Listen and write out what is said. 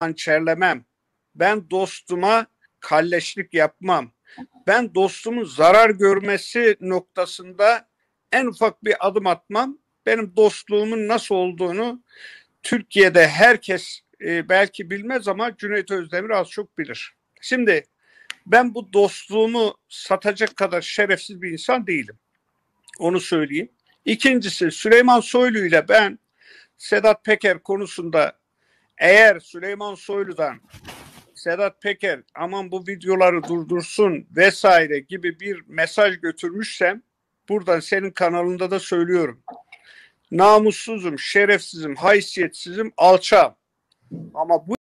hançerlemem. Ben dostuma kalleşlik yapmam. Ben dostumun zarar görmesi noktasında en ufak bir adım atmam. Benim dostluğumun nasıl olduğunu Türkiye'de herkes e, belki bilmez ama Cüneyt Özdemir az çok bilir. Şimdi ben bu dostluğumu satacak kadar şerefsiz bir insan değilim. Onu söyleyeyim. İkincisi Süleyman Soylu ile ben Sedat Peker konusunda eğer Süleyman Soylu'dan Sedat Peker aman bu videoları durdursun vesaire gibi bir mesaj götürmüşsem buradan senin kanalında da söylüyorum. Namussuzum, şerefsizim, haysiyetsizim, alçağım. Ama bu